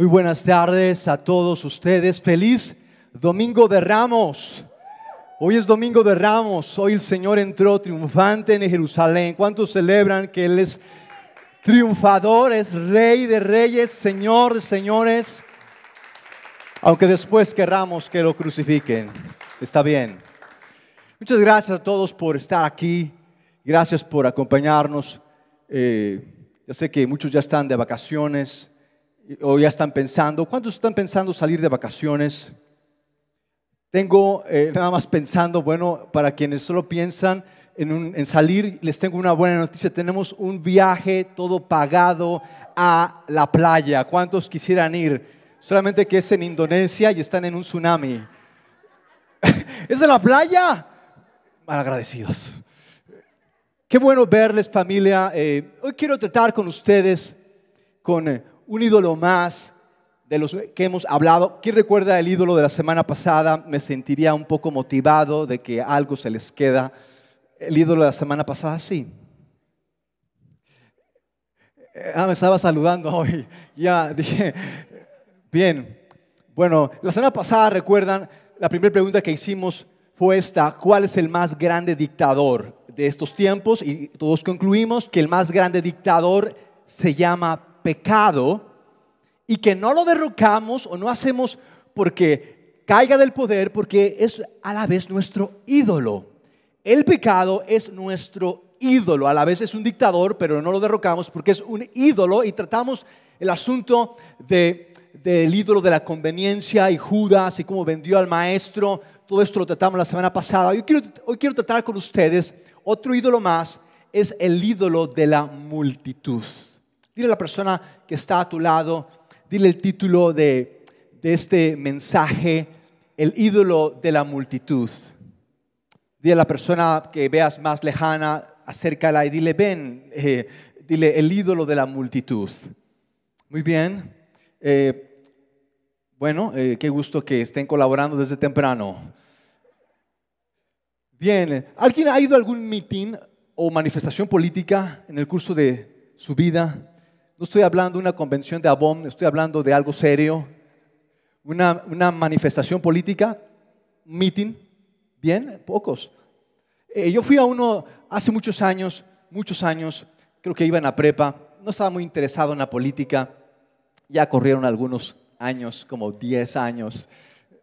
Muy buenas tardes a todos ustedes. Feliz Domingo de Ramos. Hoy es Domingo de Ramos. Hoy el Señor entró triunfante en Jerusalén. ¿Cuántos celebran que Él es triunfador, es rey de reyes, señor de señores? Aunque después querramos que lo crucifiquen. Está bien. Muchas gracias a todos por estar aquí. Gracias por acompañarnos. Eh, ya sé que muchos ya están de vacaciones o ya están pensando, ¿cuántos están pensando salir de vacaciones? Tengo eh, nada más pensando, bueno, para quienes solo piensan en, salir, les tengo una buena noticia, tenemos un viaje todo pagado a la playa. ¿Cuántos quisieran ir? Solamente que es en Indonesia y están en un tsunami. ¿Es de la playa? Malagradecidos. Qué bueno verles familia. Eh, hoy quiero tratar con ustedes con... Eh, un ídolo más de los que hemos hablado. ¿Quién recuerda el ídolo de la semana pasada? Me sentiría un poco motivado de que algo se les queda. El ídolo de la semana pasada, sí. Eh, ah, me estaba saludando hoy. Ya dije, bien. Bueno, la semana pasada, recuerdan, la primera pregunta que hicimos fue esta, ¿cuál es el más grande dictador de estos tiempos? Y todos concluimos que el más grande dictador se llama pecado y que no lo derrocamos o no hacemos porque caiga del poder, porque es a la vez nuestro ídolo. El pecado es nuestro ídolo, a la vez es un dictador, pero no lo derrocamos porque es un ídolo y tratamos el asunto del ídolo de la conveniencia y Judas y como vendió al maestro. Todo esto lo tratamos la semana pasada. quiero, hoy quiero tratar con ustedes otro ídolo más, es el ídolo de la multitud. Dile a la persona que está a tu lado, dile el título de, este mensaje, el ídolo de la multitud. Dile a la persona que veas más lejana, acércala y dile, ven, eh, dile, el ídolo de la multitud. Muy bien. Eh, bueno, eh, qué gusto que estén colaborando desde temprano. Bien, ¿alguien ha ido a algún mitin o manifestación política en el curso de su vida? No estoy hablando de una convención de Abom, estoy hablando de algo serio, una, una manifestación política, meeting, bien, pocos. Eh, yo fui a uno hace muchos años, muchos años, creo que iba en la prepa, no estaba muy interesado en la política, ya corrieron algunos años, como 10 años.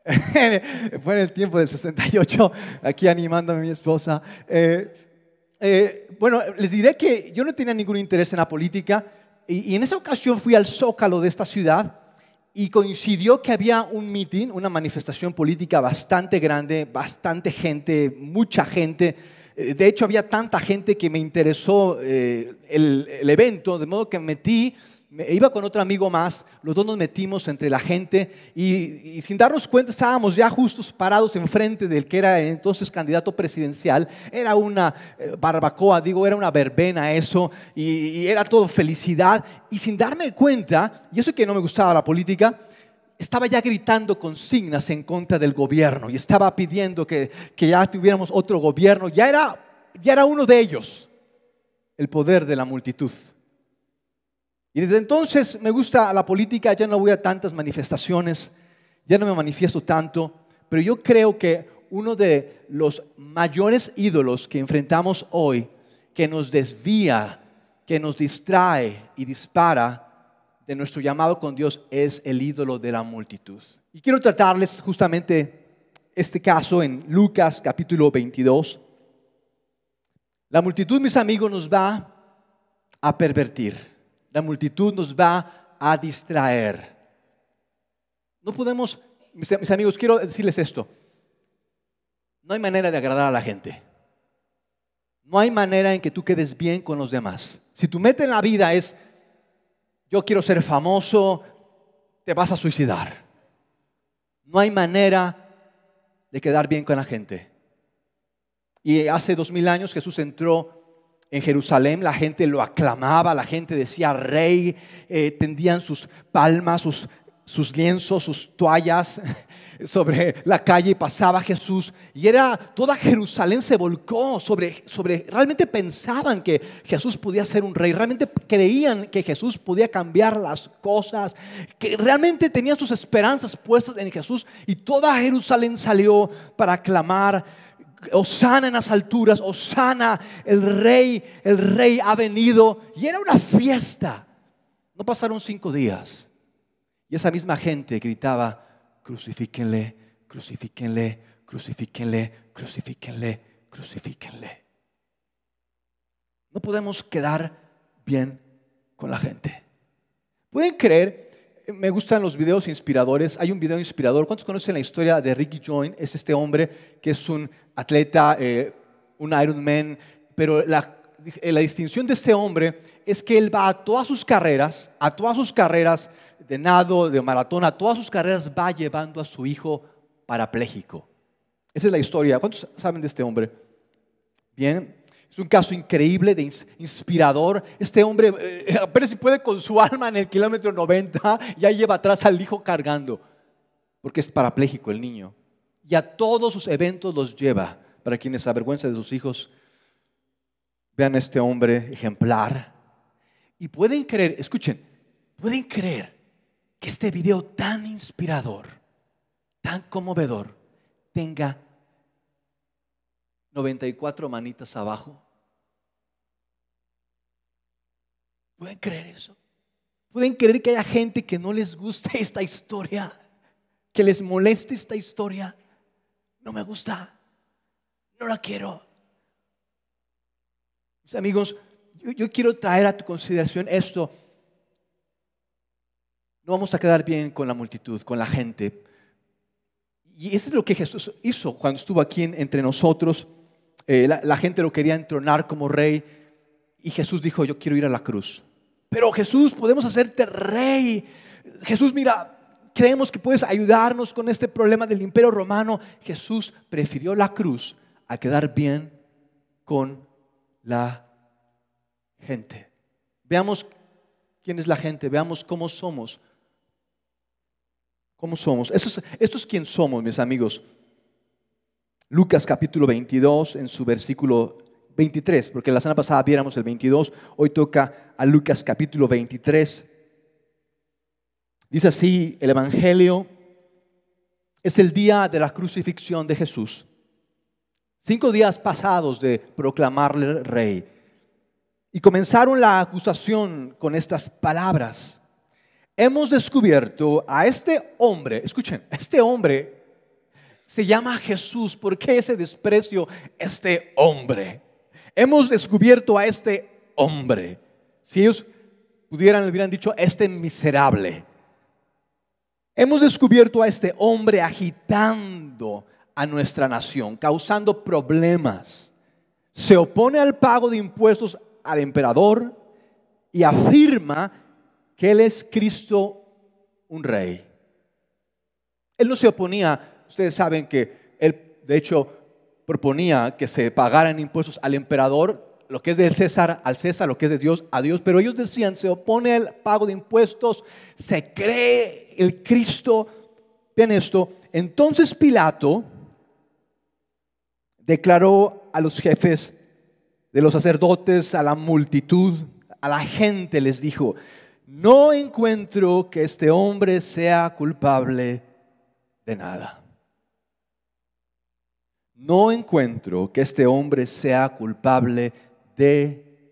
Fue en el tiempo del 68, aquí animando a mi esposa. Eh, eh, bueno, les diré que yo no tenía ningún interés en la política, y, en esa ocasión fui al zócalo de esta ciudad y coincidió que había un mitin, una manifestación política bastante grande, bastante gente, mucha gente. Eh, de hecho, había tanta gente que me interesó eh, el, el, evento, de modo que metí iba con otro amigo más, los dos nos metimos entre la gente y, sin darnos cuenta estábamos ya justos parados enfrente del que era entonces candidato presidencial. Era una eh, barbacoa, digo, era una verbena eso y, era todo felicidad. Y sin darme cuenta, y eso que no me gustaba la política, estaba ya gritando consignas en contra del gobierno y estaba pidiendo que, ya tuviéramos otro gobierno. Ya era, ya era uno de ellos, el poder de la multitud. Y desde entonces me gusta la política, ya no voy a tantas manifestaciones, ya no me manifiesto tanto, pero yo creo que uno de los mayores ídolos que enfrentamos hoy, que nos desvía, que nos distrae y dispara de nuestro llamado con Dios, es el ídolo de la multitud. Y quiero tratarles justamente este caso en Lucas capítulo 22. La multitud, mis amigos, nos va a pervertir. La multitud nos va a distraer. No podemos, mis amigos, quiero decirles esto. No hay manera de agradar a la gente. No hay manera en que tú quedes bien con los demás. Si tu meta en la vida es, yo quiero ser famoso, te vas a suicidar. No hay manera de quedar bien con la gente. Y hace dos mil años Jesús entró en Jerusalén, la gente lo aclamaba, la gente decía rey, eh, tendían sus palmas, sus, sus lienzos, sus toallas sobre la calle y pasaba Jesús. Y era toda Jerusalén se volcó sobre, sobre, realmente pensaban que Jesús podía ser un rey, realmente creían que Jesús podía cambiar las cosas, que realmente tenían sus esperanzas puestas en Jesús y toda Jerusalén salió para aclamar Osana en las alturas, Osana, el rey, el rey ha venido. Y era una fiesta. No pasaron cinco días. Y esa misma gente gritaba, crucifíquenle, crucifíquenle, crucifíquenle, crucifíquenle, crucifíquenle. No podemos quedar bien con la gente. Pueden creer me gustan los videos inspiradores. Hay un video inspirador. ¿Cuántos conocen la historia de Ricky Join? Es este hombre que es un atleta, eh, un Ironman. Pero la, eh, la, distinción de este hombre es que él va a todas sus carreras, a todas sus carreras de nado, de maratón, a todas sus carreras va llevando a su hijo parapléjico. Esa es la historia. ¿Cuántos saben de este hombre? Bien. Es un caso increíble, de inspirador. Este hombre eh, eh, apenas si puede con su alma en el kilómetro 90, ya lleva atrás al hijo cargando, porque es parapléjico el niño. Y a todos sus eventos los lleva. Para quienes se avergüenza de sus hijos, vean este hombre ejemplar. Y pueden creer, escuchen, pueden creer que este video tan inspirador, tan conmovedor, tenga 94 manitas abajo. ¿Pueden creer eso? ¿Pueden creer que haya gente que no les guste esta historia? ¿Que les moleste esta historia? No me gusta. No la quiero. amigos, yo, yo quiero traer a tu consideración esto. No vamos a quedar bien con la multitud, con la gente. Y eso es lo que Jesús hizo cuando estuvo aquí entre nosotros. Eh, la, gente lo quería entronar como rey y Jesús dijo, yo quiero ir a la cruz. Pero Jesús, podemos hacerte rey. Jesús, mira, creemos que puedes ayudarnos con este problema del imperio romano. Jesús prefirió la cruz a quedar bien con la gente. Veamos quién es la gente, veamos cómo somos. ¿Cómo somos? Esto es, esto es quién somos, mis amigos. Lucas capítulo 22 en su versículo 23, porque la semana pasada viéramos el 22, hoy toca a Lucas capítulo 23. Dice así el Evangelio, es el día de la crucifixión de Jesús. Cinco días pasados de proclamarle rey. Y comenzaron la acusación con estas palabras. Hemos descubierto a este hombre, escuchen, este hombre se llama Jesús? ¿Por qué ese desprecio? Este hombre. Hemos descubierto a este hombre. Si ellos pudieran, le hubieran dicho, este miserable. Hemos descubierto a este hombre agitando a nuestra nación, causando problemas. Se opone al pago de impuestos al emperador y afirma que él es Cristo un rey. Él no se oponía Ustedes saben que él, de hecho, proponía que se pagaran impuestos al emperador, lo que es del César al César, lo que es de Dios a Dios, pero ellos decían, se opone el pago de impuestos, se cree el Cristo. Bien, esto, entonces Pilato declaró a los jefes de los sacerdotes, a la multitud, a la gente, les dijo, no encuentro que este hombre sea culpable de nada no encuentro que este hombre sea culpable de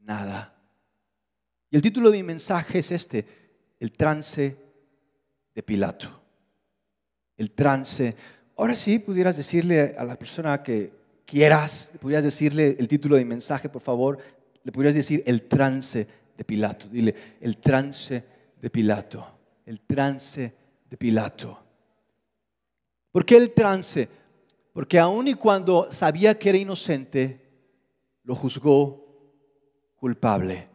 nada. Y el título de mi mensaje es este, el trance de Pilato. El trance. Ahora sí, pudieras decirle a la persona que quieras, pudieras decirle el título de mi mensaje, por favor, le pudieras decir el trance de Pilato. Dile, el trance de Pilato. El trance de Pilato. ¿Por qué el trance? Porque aun y cuando sabía que era inocente, lo juzgó culpable.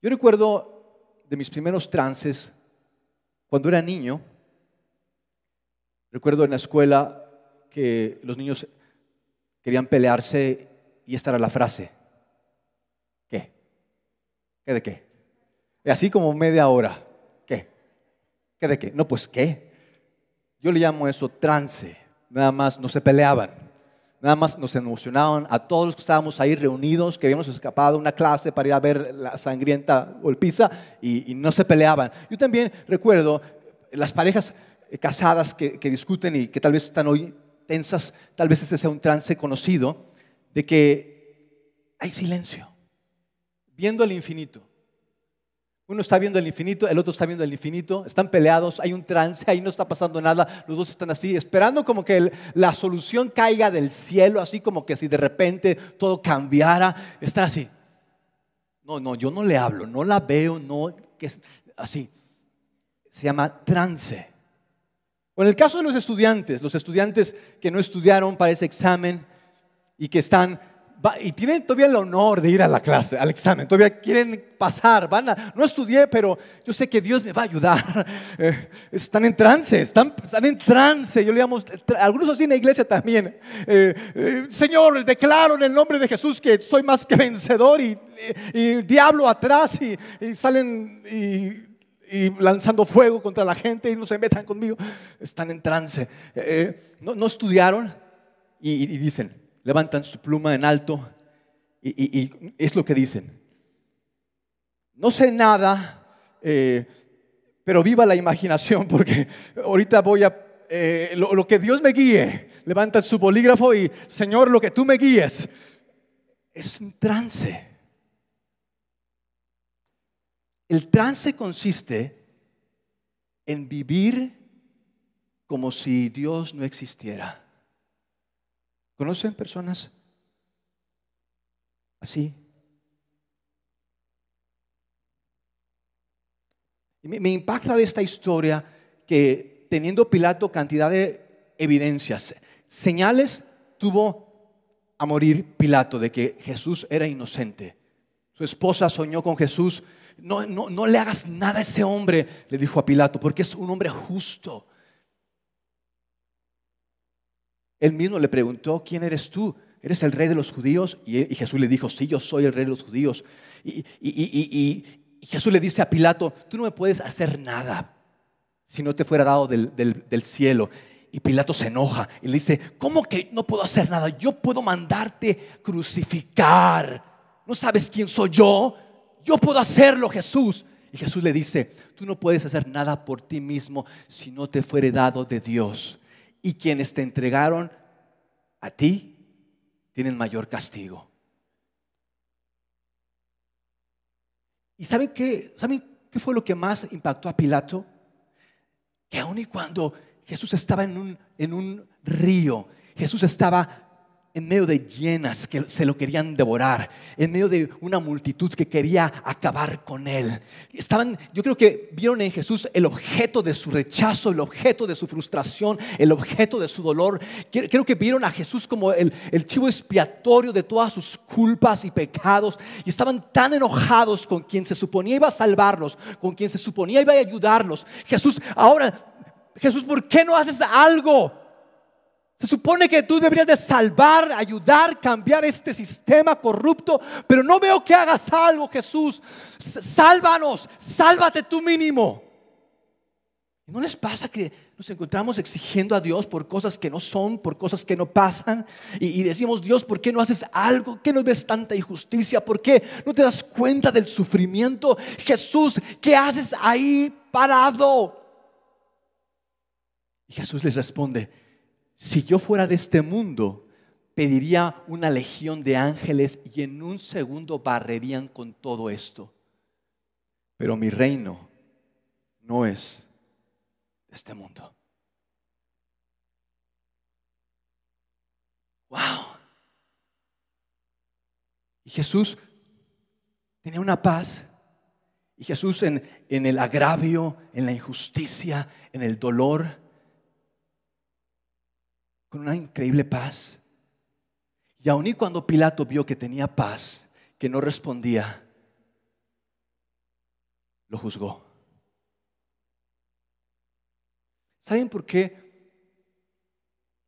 Yo recuerdo de mis primeros trances, cuando era niño, recuerdo en la escuela que los niños querían pelearse y esta era la frase. ¿Qué? ¿Qué de qué? Y así como media hora. ¿Qué? ¿Qué de qué? No, pues ¿qué? Yo le llamo eso trance. Nada más no se peleaban. Nada más nos emocionaban a todos los que estábamos ahí reunidos, que habíamos escapado de una clase para ir a ver la sangrienta golpiza y, no se peleaban. Yo también recuerdo las parejas eh, casadas que, discuten y que tal vez están hoy tensas, tal vez ese sea un trance conocido, de que hay silencio, viendo el infinito. Uno está viendo el infinito, el otro está viendo el infinito, están peleados, hay un trance, ahí no está pasando nada, los dos están así, esperando como que la solución caiga del cielo, así como que si de repente todo cambiara, está así. No, no, yo no le hablo, no la veo, no, que así. Se llama trance. O en el caso de los estudiantes, los estudiantes que no estudiaron para ese examen y que están y tienen todavía el honor de ir a la clase, al examen, todavía quieren pasar, van a, no estudié, pero yo sé que Dios me va a ayudar. Eh, están en trance, están, están, en trance, yo le algunos así en la iglesia también. Eh, eh, Señor, declaro en el nombre de Jesús que soy más que vencedor y, diablo atrás y, salen y lanzando fuego contra la gente y no se metan conmigo. Están en trance. Eh, no, no, estudiaron y, dicen, levantan su pluma en alto y, es lo que dicen. No sé nada, eh, pero viva la imaginación porque ahorita voy a, eh, lo, lo, que Dios me guíe, levantan su bolígrafo y Señor, lo que tú me guíes, es un trance. El trance consiste en vivir como si Dios no existiera. ¿Conocen personas así? me, impacta de esta historia que teniendo Pilato cantidad de evidencias, señales tuvo a morir Pilato de que Jesús era inocente. Su esposa soñó con Jesús. No, no, no, le hagas nada a ese hombre, le dijo a Pilato, porque es un hombre justo. Él mismo le preguntó, ¿quién eres tú? ¿Eres el rey de los judíos? Y, Jesús le dijo, sí, yo soy el rey de los judíos. Y, Jesús le dice a Pilato, tú no me puedes hacer nada si no te fuera dado del, del cielo. Y Pilato se enoja y le dice, ¿cómo que no puedo hacer nada? Yo puedo mandarte crucificar. ¿No sabes quién soy yo? Yo puedo hacerlo, Jesús. Y Jesús le dice, tú no puedes hacer nada por ti mismo si no te fuere dado de Dios y quienes te entregaron a ti tienen mayor castigo. ¿Y saben qué, saben qué fue lo que más impactó a Pilato? Que aun y cuando Jesús estaba en un, en un río, Jesús estaba en medio de llenas que se lo querían devorar, en medio de una multitud que quería acabar con él. Estaban, yo creo que vieron en Jesús el objeto de su rechazo, el objeto de su frustración, el objeto de su dolor. Creo que vieron a Jesús como el, el chivo expiatorio de todas sus culpas y pecados. Y estaban tan enojados con quien se suponía iba a salvarlos, con quien se suponía iba a ayudarlos. Jesús, ahora, Jesús, ¿por qué no haces algo? Se supone que tú deberías de salvar, ayudar, cambiar este sistema corrupto, pero no veo que hagas algo, Jesús. Sálvanos, sálvate tú mínimo. ¿No les pasa que nos encontramos exigiendo a Dios por cosas que no son, por cosas que no pasan? Y, y decimos, Dios, ¿por qué no haces algo? ¿Por ¿Qué no ves tanta injusticia? ¿Por qué no te das cuenta del sufrimiento? Jesús, ¿qué haces ahí parado? Y Jesús les responde, si yo fuera de este mundo, pediría una legión de ángeles y en un segundo barrerían con todo esto. Pero mi reino no es de este mundo. Wow. Y Jesús tenía una paz. Y Jesús en, en el agravio, en la injusticia, en el dolor, con una increíble paz. Y aun y cuando Pilato vio que tenía paz, que no respondía, lo juzgó. ¿Saben por qué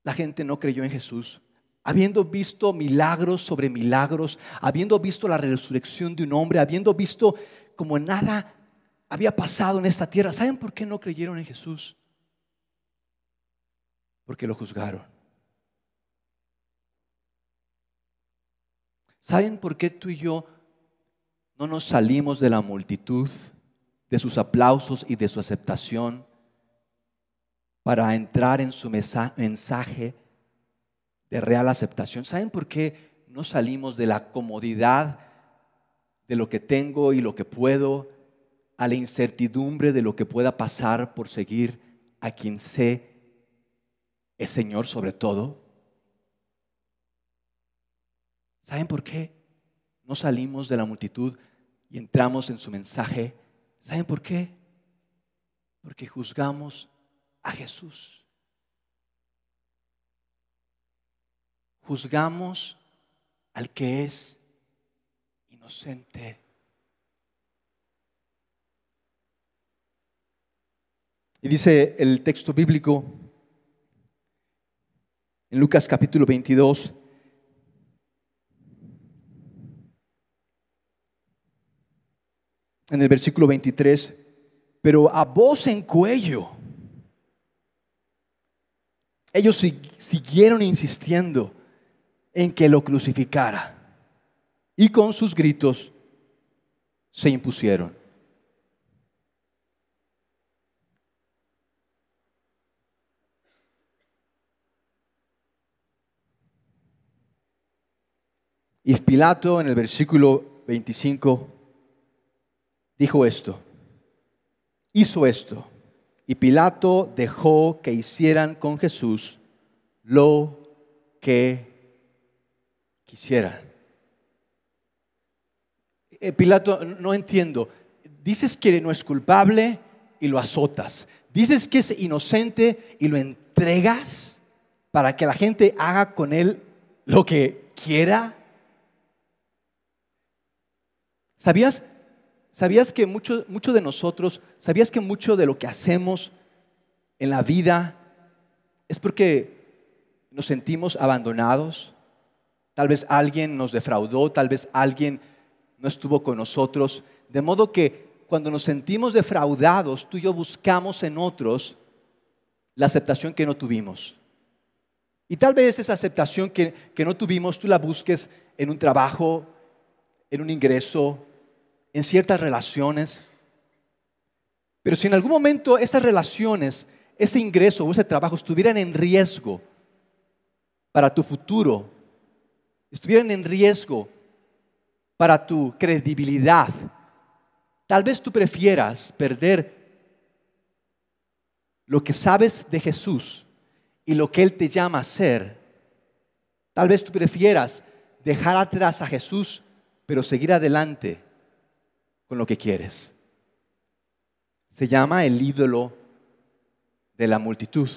la gente no creyó en Jesús? Habiendo visto milagros sobre milagros, habiendo visto la resurrección de un hombre, habiendo visto como nada había pasado en esta tierra, ¿saben por qué no creyeron en Jesús? Porque lo juzgaron. ¿Saben por qué tú y yo no nos salimos de la multitud, de sus aplausos y de su aceptación para entrar en su mensaje de real aceptación? ¿Saben por qué no salimos de la comodidad de lo que tengo y lo que puedo a la incertidumbre de lo que pueda pasar por seguir a quien sé es Señor sobre todo? ¿Saben por qué no salimos de la multitud y entramos en su mensaje? ¿Saben por qué? Porque juzgamos a Jesús. Juzgamos al que es inocente. Y dice el texto bíblico en Lucas capítulo 22, en el versículo 23, pero a voz en cuello. Ellos siguieron insistiendo en que lo crucificara y con sus gritos se impusieron. Y Pilato en el versículo 25 dijo esto, hizo esto, y Pilato dejó que hicieran con Jesús lo que quisieran. Eh, Pilato, no entiendo. Dices que no es culpable y lo azotas. Dices que es inocente y lo entregas para que la gente haga con él lo que quiera. ¿Sabías? ¿Sabías que mucho, de nosotros, sabías que mucho de lo que hacemos en la vida es porque nos sentimos abandonados? Tal vez alguien nos defraudó, tal vez alguien no estuvo con nosotros. De modo que cuando nos sentimos defraudados, tú y yo buscamos en otros la aceptación que no tuvimos. Y tal vez esa aceptación que no tuvimos, tú la busques en un trabajo, en un ingreso, en ciertas relaciones. Pero si en algún momento esas relaciones, ese ingreso o ese trabajo estuvieran en riesgo para tu futuro, estuvieran en riesgo para tu credibilidad, tal vez tú prefieras perder lo que sabes de Jesús y lo que Él te llama a ser. Tal vez tú prefieras dejar atrás a Jesús, pero seguir adelante con lo que quieres. Se llama el ídolo de la multitud.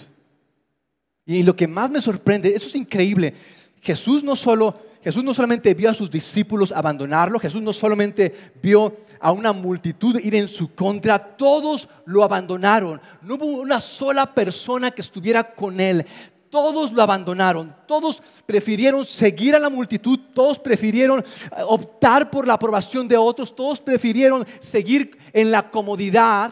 Y lo que más me sorprende, eso es increíble, Jesús no solo Jesús no solamente vio a sus discípulos abandonarlo, Jesús no solamente vio a una multitud ir en su contra, todos lo abandonaron. No hubo una sola persona que estuviera con él todos lo abandonaron, todos prefirieron seguir a la multitud, todos prefirieron eh, optar por la aprobación de otros, todos prefirieron seguir en la comodidad.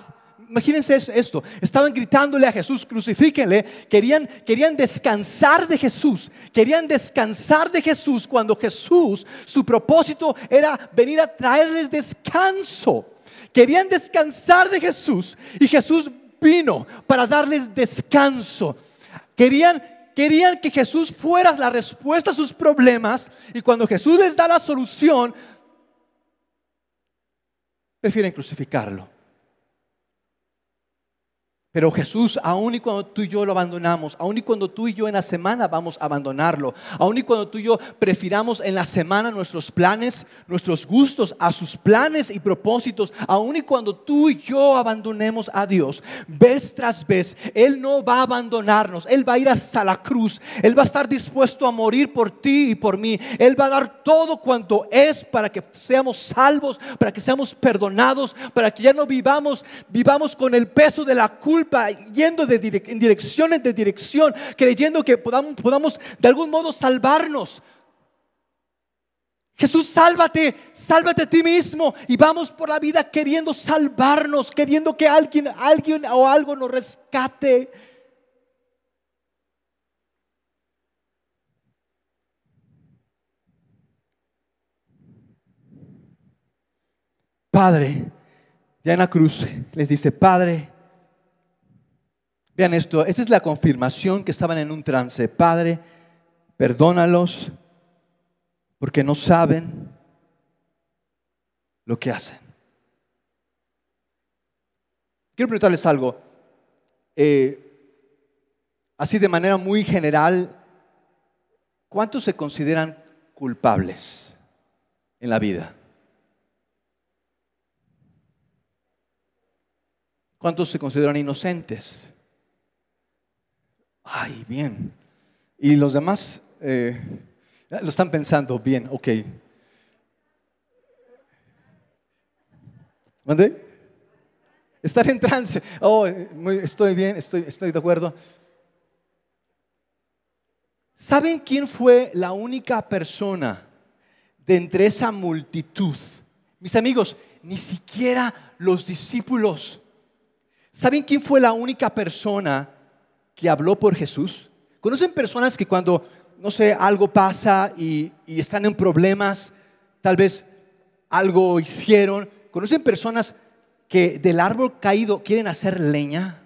Imagínense esto, estaban gritándole a Jesús, crucifíquenle, querían, querían descansar de Jesús, querían descansar de Jesús cuando Jesús, su propósito era venir a traerles descanso. Querían descansar de Jesús y Jesús vino para darles descanso. Querían querían que Jesús fuera la respuesta a sus problemas y cuando Jesús les da la solución, prefieren crucificarlo. Pero Jesús, aun y cuando tú y yo lo abandonamos, aun y cuando tú y yo en la semana vamos a abandonarlo, aun y cuando tú y yo prefiramos en la semana nuestros planes, nuestros gustos a sus planes y propósitos, aun y cuando tú y yo abandonemos a Dios, vez tras vez, Él no va a abandonarnos, Él va a ir hasta la cruz, Él va a estar dispuesto a morir por ti y por mí, Él va a dar todo cuanto es para que seamos salvos, para que seamos perdonados, para que ya no vivamos, vivamos con el peso de la culpa yendo de en direcciones de dirección, creyendo que podamos, podamos de algún modo salvarnos. Jesús, sálvate, sálvate a ti mismo. Y vamos por la vida queriendo salvarnos, queriendo que alguien, alguien o algo nos rescate. Padre, ya en la cruz les dice, Padre, Vean esto, esta es la confirmación que estaban en un trance. Padre, perdónalos porque no saben lo que hacen. Quiero preguntarles algo. Eh, así de manera muy general, ¿cuántos se consideran culpables en la vida? ¿Cuántos se consideran inocentes? Ay, bien. Y los demás eh, lo están pensando, bien, ok. mande Estar en trance. Oh, eh, estoy bien, estoy, estoy de acuerdo. ¿Saben quién fue la única persona de entre esa multitud? Mis amigos, ni siquiera los discípulos. ¿Saben quién fue la única persona que habló por Jesús? ¿Conocen personas que cuando, no sé, algo pasa y, están en problemas, tal vez algo hicieron? ¿Conocen personas que del árbol caído quieren hacer leña?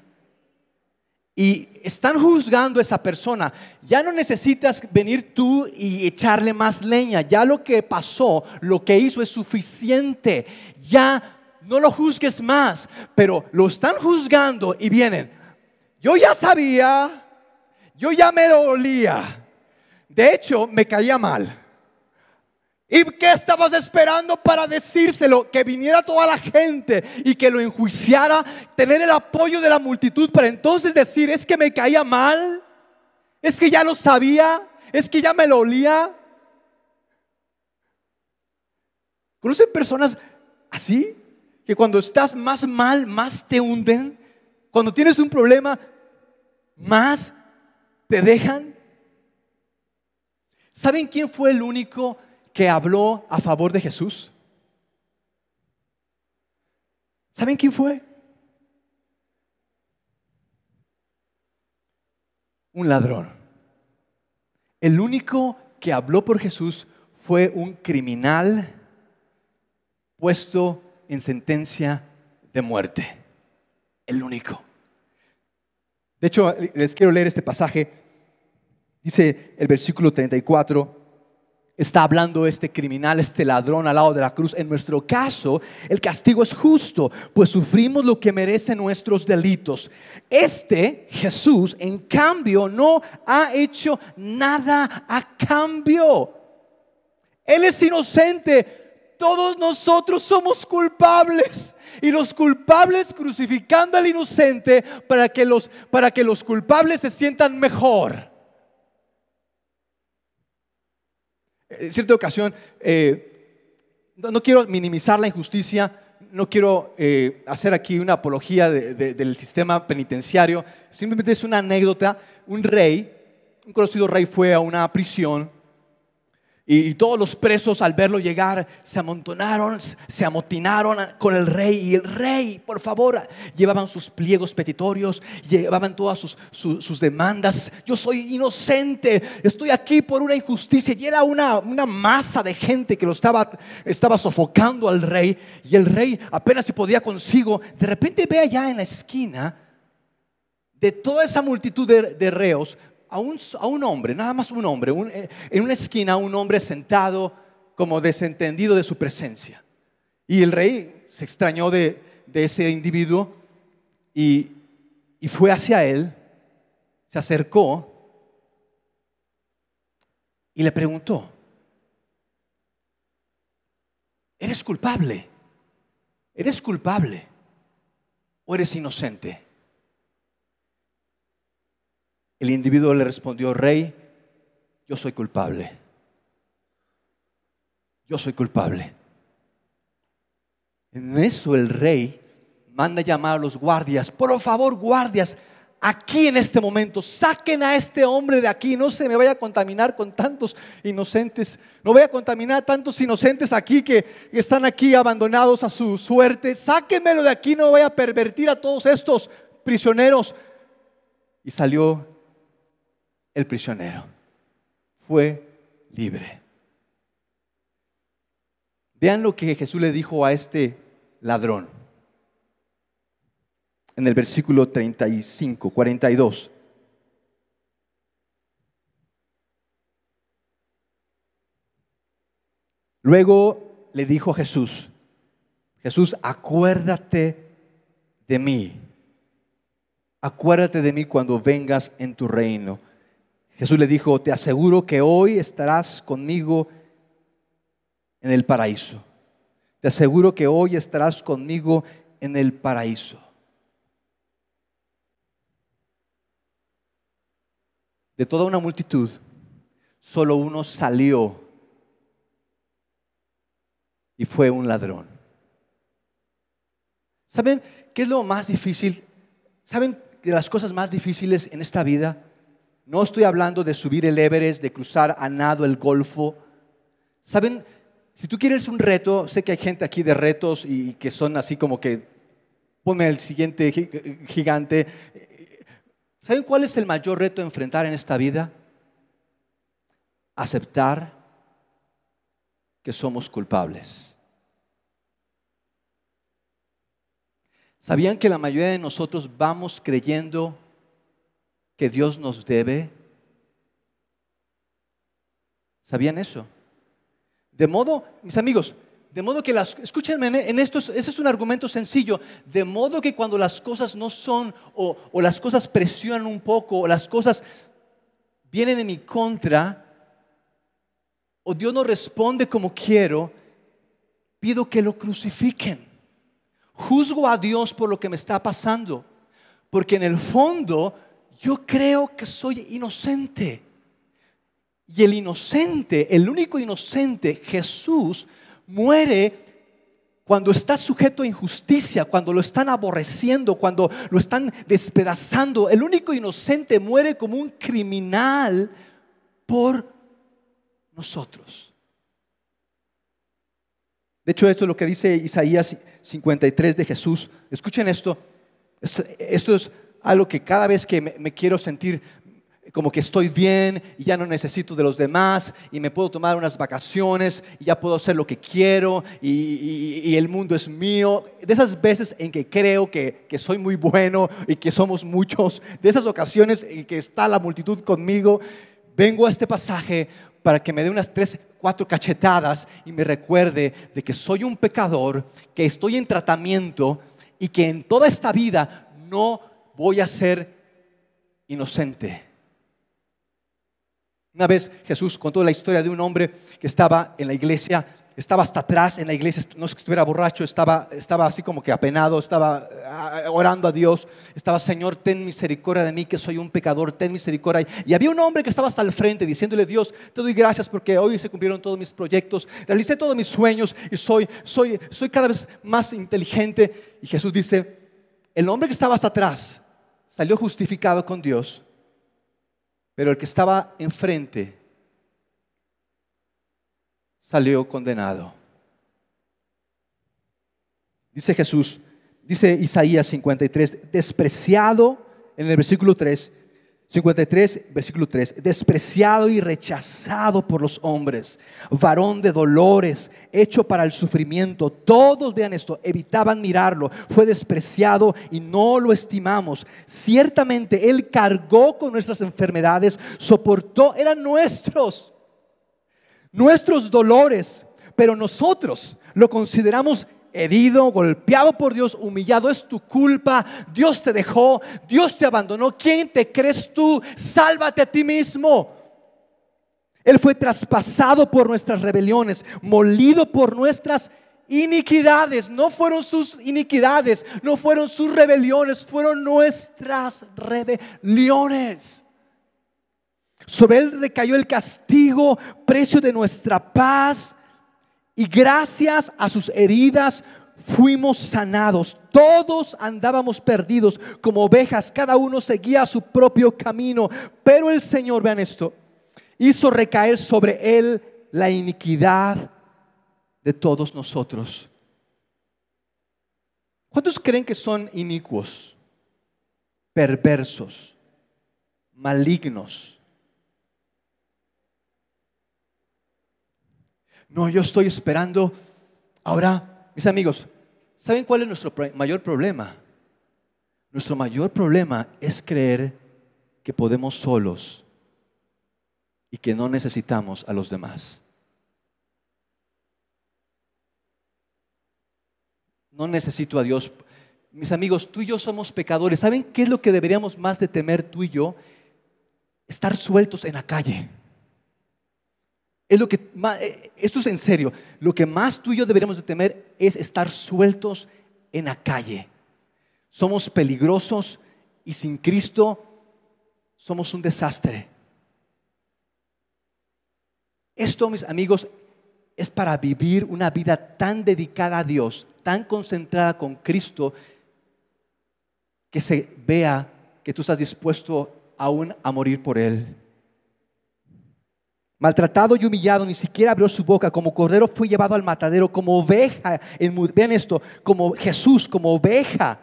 y están juzgando a esa persona. Ya no necesitas venir tú y echarle más leña. Ya lo que pasó, lo que hizo es suficiente. Ya no lo juzgues más, pero lo están juzgando y vienen. Yo ya sabía, yo ya me lo olía. De hecho, me caía mal. ¿Y qué estabas esperando para decírselo? Que viniera toda la gente y que lo enjuiciara, tener el apoyo de la multitud para entonces decir, es que me caía mal, es que ya lo sabía, es que ya me lo olía. ¿Conocen personas así? Que cuando estás más mal, más te hunden cuando tienes un problema, más te dejan. ¿Saben quién fue el único que habló a favor de Jesús? ¿Saben quién fue? Un ladrón. El único que habló por Jesús fue un criminal puesto en sentencia de muerte el único. De hecho, les quiero leer este pasaje. Dice el versículo 34, está hablando este criminal, este ladrón al lado de la cruz. En nuestro caso, el castigo es justo, pues sufrimos lo que merecen nuestros delitos. Este Jesús, en cambio, no ha hecho nada a cambio. Él es inocente todos nosotros somos culpables y los culpables crucificando al inocente para que los, para que los culpables se sientan mejor. Eh, en cierta ocasión, eh, no, quiero minimizar la injusticia, no quiero eh, hacer aquí una apología del sistema penitenciario, simplemente es una anécdota. Un rey, un conocido rey fue a una prisión y todos los presos al verlo llegar se amontonaron, se amotinaron con el rey. Y el rey, por favor, llevaban sus pliegos petitorios, llevaban todas sus, demandas. Yo soy inocente, estoy aquí por una injusticia. Y era una, masa de gente que lo estaba, estaba sofocando al rey. Y el rey apenas se podía consigo. De repente ve allá en la esquina de toda esa multitud de reos, a un, hombre, nada más un hombre, eh, en una esquina un hombre sentado como desentendido de su presencia. Y el rey se extrañó de, ese individuo y, y fue hacia él, se acercó y le preguntó, ¿eres culpable? ¿Eres culpable o eres inocente? El individuo le respondió, rey, yo soy culpable. Yo soy culpable. En eso el rey manda llamar a los guardias. Por favor, guardias, aquí en este momento, saquen a este hombre de aquí. No se me vaya a contaminar con tantos inocentes. No voy a contaminar a tantos inocentes aquí que están aquí abandonados a su suerte. Sáquenmelo de aquí, no voy a pervertir a todos estos prisioneros. Y salió el prisionero. Fue libre. Vean lo que Jesús le dijo a este ladrón. En el versículo 35, 42. Luego le dijo Jesús, Jesús, acuérdate de mí. Acuérdate de mí cuando vengas en tu reino. Jesús le dijo, te aseguro que hoy estarás conmigo en el paraíso. Te aseguro que hoy estarás conmigo en el paraíso. De toda una multitud, solo uno salió y fue un ladrón. ¿Saben qué es lo más difícil? ¿Saben de las cosas más difíciles en esta vida? No estoy hablando de subir el Everest, de cruzar a nado el Golfo. ¿Saben? Si tú quieres un reto, sé que hay gente aquí de retos y que son así como que, ponme el siguiente gigante. ¿Saben cuál es el mayor reto a enfrentar en esta vida? Aceptar que somos culpables. ¿Sabían que la mayoría de nosotros vamos creyendo que Dios nos debe? ¿Sabían eso? De modo, mis amigos, de modo que las, escúchenme, en esto, ese es un argumento sencillo, de modo que cuando las cosas no son o, o las cosas presionan un poco o las cosas vienen en mi contra o Dios no responde como quiero, pido que lo crucifiquen. Juzgo a Dios por lo que me está pasando, porque en el fondo yo creo que soy inocente. Y el inocente, el único inocente, Jesús, muere cuando está sujeto a injusticia, cuando lo están aborreciendo, cuando lo están despedazando. El único inocente muere como un criminal por nosotros. De hecho, esto es lo que dice Isaías 53 de Jesús. Escuchen esto. Esto es algo que cada vez que me, quiero sentir como que estoy bien y ya no necesito de los demás y me puedo tomar unas vacaciones y ya puedo hacer lo que quiero y, el mundo es mío. De esas veces en que creo que, que, soy muy bueno y que somos muchos, de esas ocasiones en que está la multitud conmigo, vengo a este pasaje para que me dé unas tres, cuatro cachetadas y me recuerde de que soy un pecador, que estoy en tratamiento y que en toda esta vida no voy a ser inocente. Una vez Jesús contó la historia de un hombre que estaba en la iglesia, estaba hasta atrás en la iglesia, no es que estuviera borracho, estaba, estaba así como que apenado, estaba ah, ah, orando a Dios, estaba, Señor, ten misericordia de mí, que soy un pecador, ten misericordia. Y había un hombre que estaba hasta el frente diciéndole, Dios, te doy gracias porque hoy se cumplieron todos mis proyectos, realicé todos mis sueños y soy, soy, soy cada vez más inteligente. Y Jesús dice, el hombre que estaba hasta atrás, salió justificado con Dios, pero el que estaba enfrente salió condenado. Dice Jesús, dice Isaías 53, despreciado en el versículo 3, 53, versículo 3, despreciado y rechazado por los hombres, varón de dolores, hecho para el sufrimiento. Todos, vean esto, evitaban mirarlo, fue despreciado y no lo estimamos. Ciertamente Él cargó con nuestras enfermedades, soportó, eran nuestros, nuestros dolores, pero nosotros lo consideramos herido, golpeado por Dios, humillado, es tu culpa, Dios te dejó, Dios te abandonó, ¿quién te crees tú? Sálvate a ti mismo. Él fue traspasado por nuestras rebeliones, molido por nuestras iniquidades. No fueron sus iniquidades, no fueron sus rebeliones, fueron nuestras rebeliones. Sobre él recayó el castigo, precio de nuestra paz y gracias a sus heridas fuimos sanados. Todos andábamos perdidos como ovejas, cada uno seguía su propio camino. Pero el Señor, vean esto, hizo recaer sobre él la iniquidad de todos nosotros. ¿Cuántos creen que son inicuos, perversos, malignos? No, yo estoy esperando. Ahora, mis amigos, ¿saben cuál es nuestro mayor problema? Nuestro mayor problema es creer que podemos solos y que no necesitamos a los demás. No necesito a Dios. Mis amigos, tú y yo somos pecadores. ¿Saben qué es lo que deberíamos más de temer tú y yo? Estar sueltos en la calle. Es lo que eh, esto es en serio. Lo que más tú y yo deberíamos de temer es estar sueltos en la calle. Somos peligrosos y sin Cristo somos un desastre. Esto, mis amigos, es para vivir una vida tan dedicada a Dios, tan concentrada con Cristo, que se vea que tú estás dispuesto aún a morir por Él. Maltratado y humillado, ni siquiera abrió su boca. Como cordero fue llevado al matadero, como oveja. Vean esto, como Jesús, como oveja.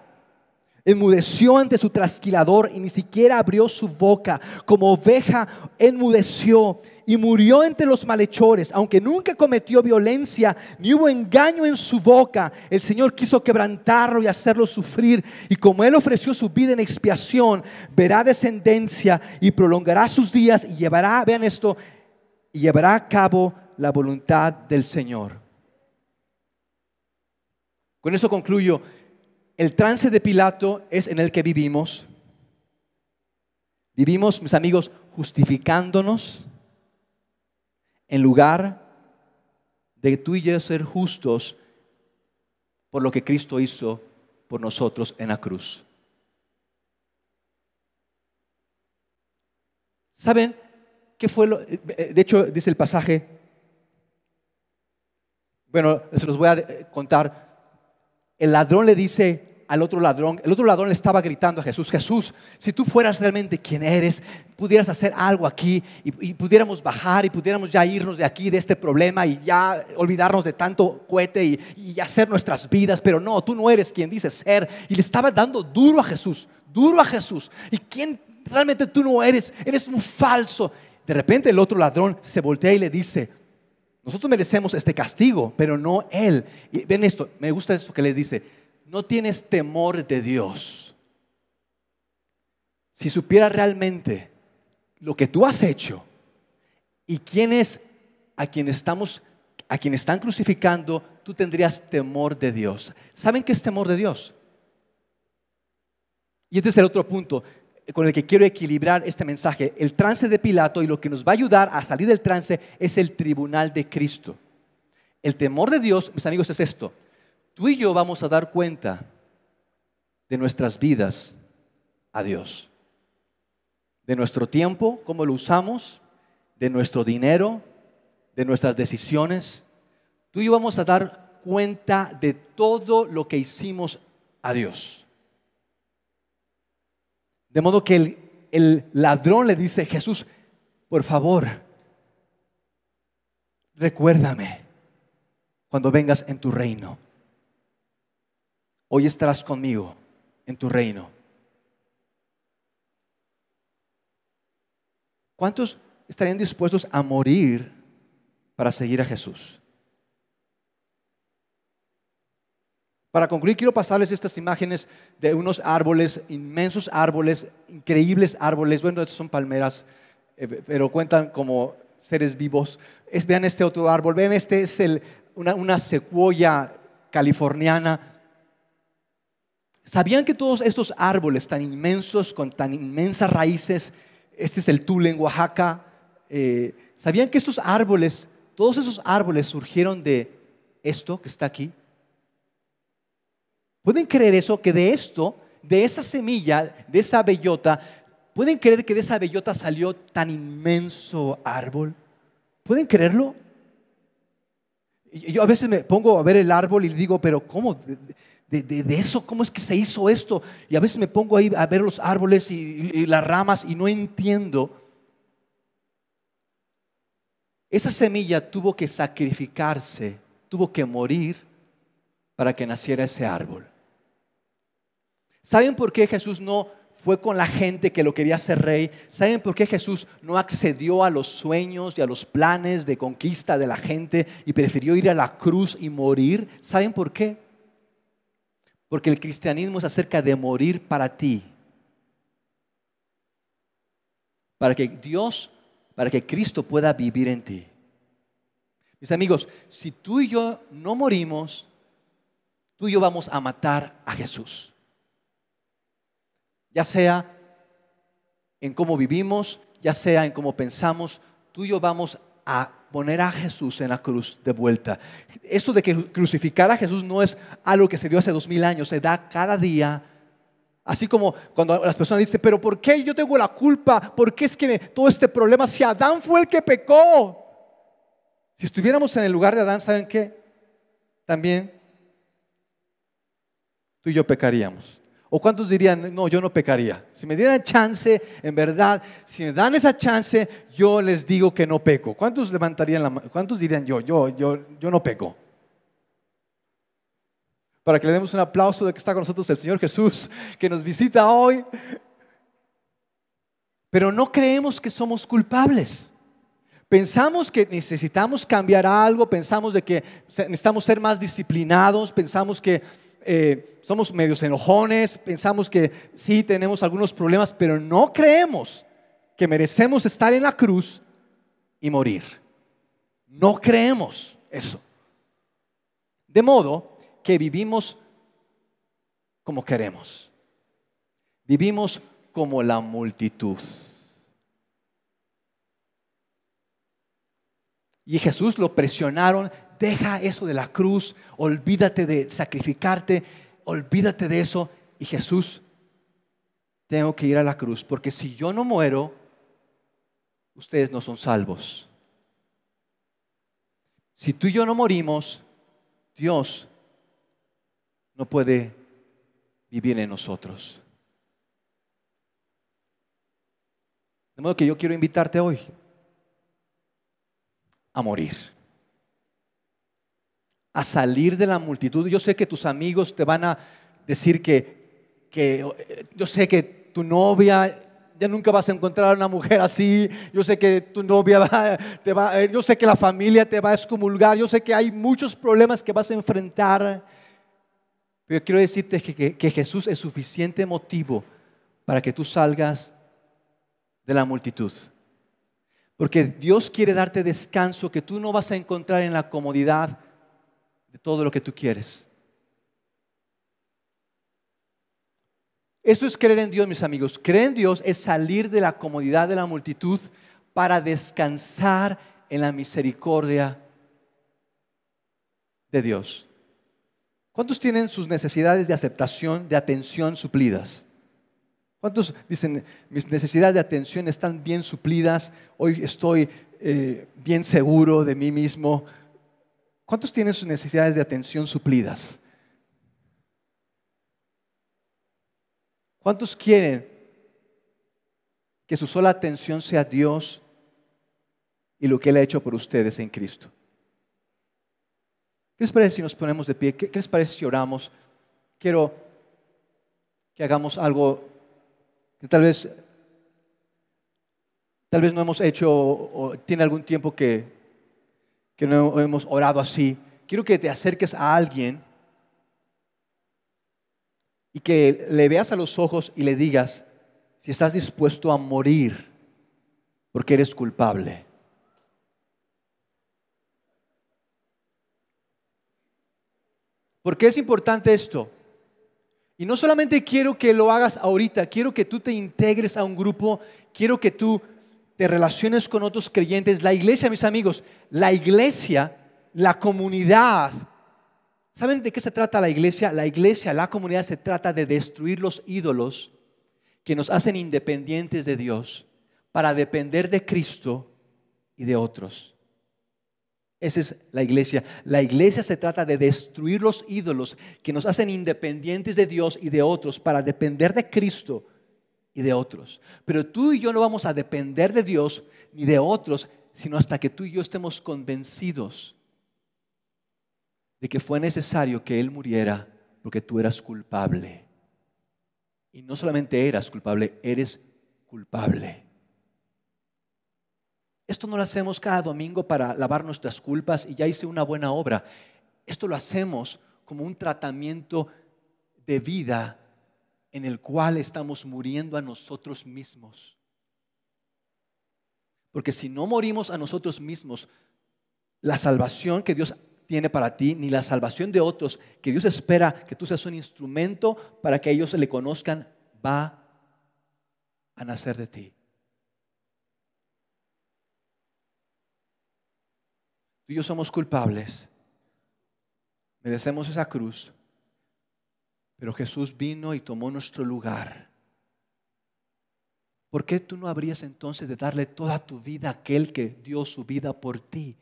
Enmudeció ante su trasquilador y ni siquiera abrió su boca. Como oveja enmudeció y murió entre los malhechores. Aunque nunca cometió violencia, ni hubo engaño en su boca. El Señor quiso quebrantarlo y hacerlo sufrir. Y como Él ofreció su vida en expiación, verá descendencia y prolongará sus días y llevará, vean esto, y llevará a cabo la voluntad del Señor. Con eso concluyo. El trance de Pilato es en el que vivimos. Vivimos, mis amigos, justificándonos en lugar de tú y yo ser justos por lo que Cristo hizo por nosotros en la cruz. ¿Saben? fue eh, eh, de hecho, dice el pasaje. Bueno, se los voy a eh, contar. El ladrón le dice al otro ladrón, el otro ladrón le estaba gritando a Jesús, Jesús, si tú fueras realmente quien eres, pudieras hacer algo aquí y, pudiéramos bajar y pudiéramos ya irnos de aquí, de este problema y ya olvidarnos de tanto cohete y, hacer nuestras vidas, pero no, tú no eres quien dice ser. Y le estaba dando duro a Jesús, duro a Jesús. ¿Y quien realmente tú no eres? Eres un falso. De repente el otro ladrón se voltea y le dice, nosotros merecemos este castigo, pero no él. Y ven esto, me gusta esto que le dice, no tienes temor de Dios. Si supieras realmente lo que tú has hecho y quién es a quien estamos a quien están crucificando, tú tendrías temor de Dios. ¿Saben qué es temor de Dios? Y este es el otro punto con el que quiero equilibrar este mensaje, el trance de Pilato y lo que nos va a ayudar a salir del trance es el tribunal de Cristo. El temor de Dios, mis amigos, es esto. Tú y yo vamos a dar cuenta de nuestras vidas a Dios, de nuestro tiempo, cómo lo usamos, de nuestro dinero, de nuestras decisiones. Tú y yo vamos a dar cuenta de todo lo que hicimos a Dios. De modo que el, ladrón le dice, Jesús, por favor, recuérdame cuando vengas en tu reino. Hoy estarás conmigo en tu reino. ¿Cuántos estarían dispuestos a morir para seguir a Jesús? Para concluir, quiero pasarles estas imágenes de unos árboles, inmensos árboles, increíbles árboles. Bueno, estos son palmeras, eh, pero cuentan como seres vivos. Es, vean este otro árbol, vean, este es el, una, una secuoya californiana. ¿Sabían que todos estos árboles tan inmensos, con tan inmensas raíces, este es el tule en Oaxaca, eh, ¿sabían que estos árboles, todos esos árboles surgieron de esto que está aquí? ¿Pueden creer eso? Que de esto, de esa semilla, de esa bellota, ¿pueden creer que de esa bellota salió tan inmenso árbol? ¿Pueden creerlo? Yo a veces me pongo a ver el árbol y digo, pero ¿cómo? De, eso, ¿cómo es que se hizo esto? Y a veces me pongo ahí a ver los árboles y las ramas y no entiendo. Esa semilla tuvo que sacrificarse, tuvo que morir para que naciera ese árbol. ¿Saben por qué Jesús no fue con la gente que lo quería ser rey? ¿Saben por qué Jesús no accedió a los sueños y a los planes de conquista de la gente y prefirió ir a la cruz y morir? ¿Saben por qué? Porque el cristianismo es acerca de morir para ti. Para que Dios, para que Cristo pueda vivir en ti. Mis amigos, si tú y yo no morimos, tú y yo vamos a matar a Jesús ya sea en cómo vivimos, ya sea en cómo pensamos, tú y yo vamos a poner a Jesús en la cruz de vuelta. Esto de que crucificar a Jesús no es algo que se dio hace dos mil años, se da cada día. Así como cuando las personas dicen, pero ¿por qué yo tengo la culpa? ¿Por qué es que todo este problema? Si Adán fue el que pecó. Si estuviéramos en el lugar de Adán, ¿saben qué? También tú y yo pecaríamos. ¿O cuántos dirían, no, yo no pecaría? Si me dieran chance, en verdad, si me dan esa chance, yo les digo que no peco. ¿Cuántos levantarían la ¿Cuántos dirían yo, yo, yo, yo no peco? Para que le demos un aplauso de que está con nosotros el Señor Jesús, que nos visita hoy. Pero no creemos que somos culpables. Pensamos que necesitamos cambiar algo, pensamos de que necesitamos ser más disciplinados, pensamos que eh, somos medios enojones, pensamos que sí tenemos algunos problemas, pero no creemos que merecemos estar en la cruz y morir. No creemos eso. De modo que vivimos como queremos. Vivimos como la multitud. Y Jesús lo presionaron deja eso de la cruz, olvídate de sacrificarte, olvídate de eso. Y Jesús, tengo que ir a la cruz, porque si yo no muero, ustedes no son salvos. Si tú y yo no morimos, Dios no puede vivir en nosotros. De modo que yo quiero invitarte hoy a morir a salir de la multitud. Yo sé que tus amigos te van a decir que, eh, yo sé que tu novia ya nunca vas a encontrar a una mujer así. Yo sé que tu novia te va, eh, yo sé que la familia te va a excomulgar. Yo sé que hay muchos problemas que vas a enfrentar. Pero quiero decirte que Jesús es suficiente motivo para que tú salgas de la multitud. Porque Dios quiere darte descanso que tú no vas a encontrar en la comodidad de todo lo que tú quieres. Esto es creer en Dios, mis amigos. Creer en Dios es salir de la comodidad de la multitud para descansar en la misericordia de Dios. ¿Cuántos tienen sus necesidades de aceptación, de atención suplidas? ¿Cuántos dicen, mis necesidades de atención están bien suplidas? Hoy estoy eh, bien seguro de mí mismo. ¿Cuántos tienen sus necesidades de atención suplidas? ¿Cuántos quieren que su sola atención sea Dios y lo que Él ha hecho por ustedes en Cristo? ¿Qué les parece si nos ponemos de pie? ¿Qué, les parece si oramos? Quiero que hagamos algo que tal vez, tal vez no hemos hecho o tiene algún tiempo que, que no hemos orado así, quiero que te acerques a alguien y que le veas a los ojos y le digas si estás dispuesto a morir porque eres culpable. Porque es importante esto? Y no solamente quiero que lo hagas ahorita, quiero que tú te integres a un grupo, quiero que tú de relaciones con otros creyentes, la iglesia, mis amigos, la iglesia, la comunidad. ¿Saben de qué se trata la iglesia? La iglesia, la comunidad se trata de destruir los ídolos que nos hacen independientes de Dios para depender de Cristo y de otros. Esa es la iglesia. La iglesia se trata de destruir los ídolos que nos hacen independientes de Dios y de otros para depender de Cristo y de otros. Pero tú y yo no vamos a depender de Dios ni de otros, sino hasta que tú y yo estemos convencidos de que fue necesario que Él muriera porque tú eras culpable. Y no solamente eras culpable, eres culpable. Esto no lo hacemos cada domingo para lavar nuestras culpas y ya hice una buena obra. Esto lo hacemos como un tratamiento de vida en el cual estamos muriendo a nosotros mismos. Porque si no morimos a nosotros mismos, la salvación que Dios tiene para ti, ni la salvación de otros, que Dios espera que tú seas un instrumento para que ellos se le conozcan, va a nacer de ti. Tú y yo somos culpables, merecemos esa cruz, pero Jesús vino y tomó nuestro lugar. ¿Por qué tú no habrías entonces de darle toda tu vida a aquel que dio su vida por ti?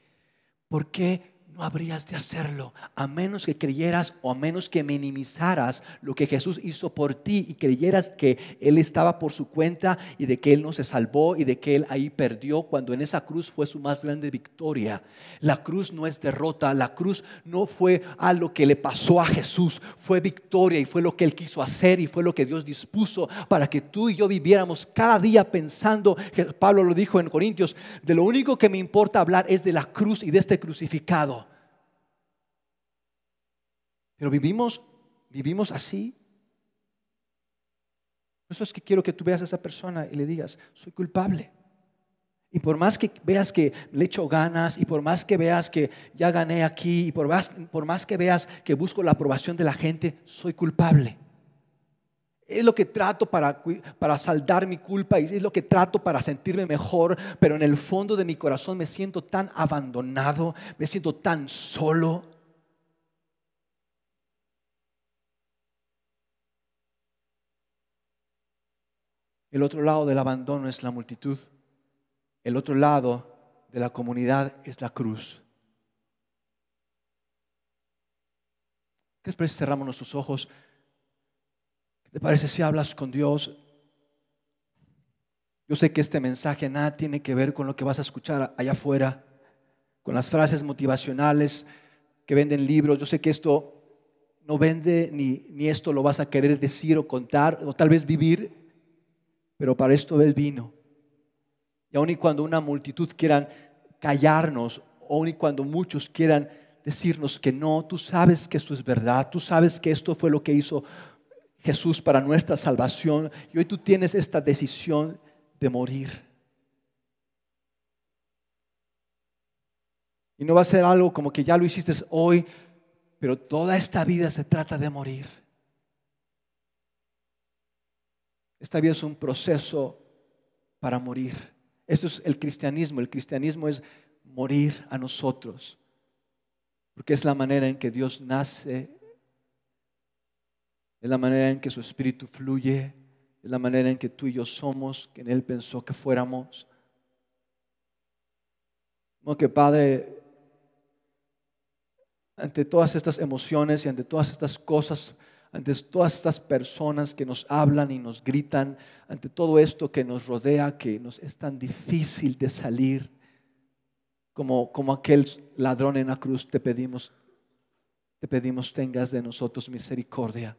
¿Por qué no habrías de hacerlo a menos que creyeras o a menos que minimizaras lo que Jesús hizo por ti y creyeras que Él estaba por su cuenta y de que Él no se salvó y de que Él ahí perdió cuando en esa cruz fue su más grande victoria. La cruz no es derrota, la cruz no fue a lo que le pasó a Jesús, fue victoria y fue lo que Él quiso hacer y fue lo que Dios dispuso para que tú y yo viviéramos cada día pensando, que Pablo lo dijo en Corintios, de lo único que me importa hablar es de la cruz y de este crucificado. Pero vivimos, vivimos así. Eso es que quiero que tú veas a esa persona y le digas, soy culpable. Y por más que veas que le echo ganas, y por más que veas que ya gané aquí, y por más, por más que veas que busco la aprobación de la gente, soy culpable. Es lo que trato para, para saldar mi culpa y es lo que trato para sentirme mejor, pero en el fondo de mi corazón me siento tan abandonado, me siento tan solo. El otro lado del abandono es la multitud. El otro lado de la comunidad es la cruz. ¿Qué te parece si cerramos nuestros ojos? ¿Qué te parece si hablas con Dios? Yo sé que este mensaje nada tiene que ver con lo que vas a escuchar allá afuera, con las frases motivacionales que venden libros. Yo sé que esto no vende ni, ni esto lo vas a querer decir o contar o tal vez vivir pero para esto Él vino. Y aun y cuando una multitud quieran callarnos, aun y cuando muchos quieran decirnos que no, tú sabes que eso es verdad, tú sabes que esto fue lo que hizo Jesús para nuestra salvación y hoy tú tienes esta decisión de morir. Y no va a ser algo como que ya lo hiciste hoy, pero toda esta vida se trata de morir. Esta vida es un proceso para morir. Esto es el cristianismo. El cristianismo es morir a nosotros. Porque es la manera en que Dios nace. Es la manera en que su espíritu fluye. Es la manera en que tú y yo somos, que en Él pensó que fuéramos. No que Padre, ante todas estas emociones y ante todas estas cosas ante todas estas personas que nos hablan y nos gritan, ante todo esto que nos rodea, que nos es tan difícil de salir, como, como aquel ladrón en la cruz, te pedimos, te pedimos tengas de nosotros misericordia.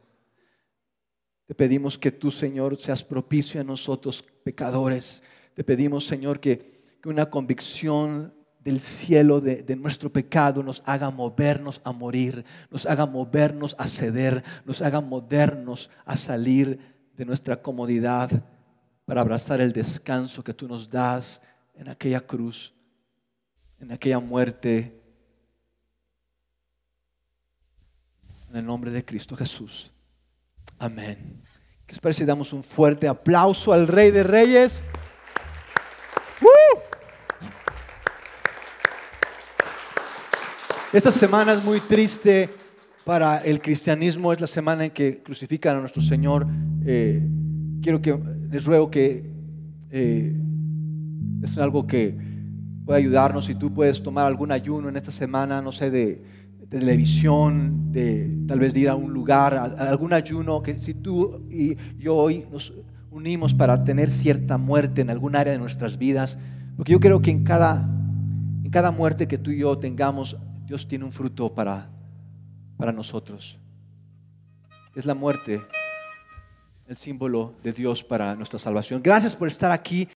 Te pedimos que tú, Señor, seas propicio a nosotros pecadores. Te pedimos, Señor, que, que una convicción del cielo, de, nuestro pecado, nos haga movernos a morir, nos haga movernos a ceder, nos haga movernos a salir de nuestra comodidad para abrazar el descanso que tú nos das en aquella cruz, en aquella muerte. En el nombre de Cristo Jesús. Amén. Que espero si damos un fuerte aplauso al Rey de Reyes. Esta semana es muy triste para el cristianismo, es la semana en que crucifican a nuestro Señor. Eh, quiero que les ruego que eh, es algo que pueda ayudarnos. Si tú puedes tomar algún ayuno en esta semana, no sé, de, televisión, de tal vez de ir a un lugar, algún ayuno, que si tú y yo hoy nos unimos para tener cierta muerte en algún área de nuestras vidas, porque yo creo que en cada, en cada muerte que tú y yo tengamos Dios tiene un fruto para, nosotros. Es la muerte el símbolo de Dios para nuestra salvación. Gracias por estar aquí.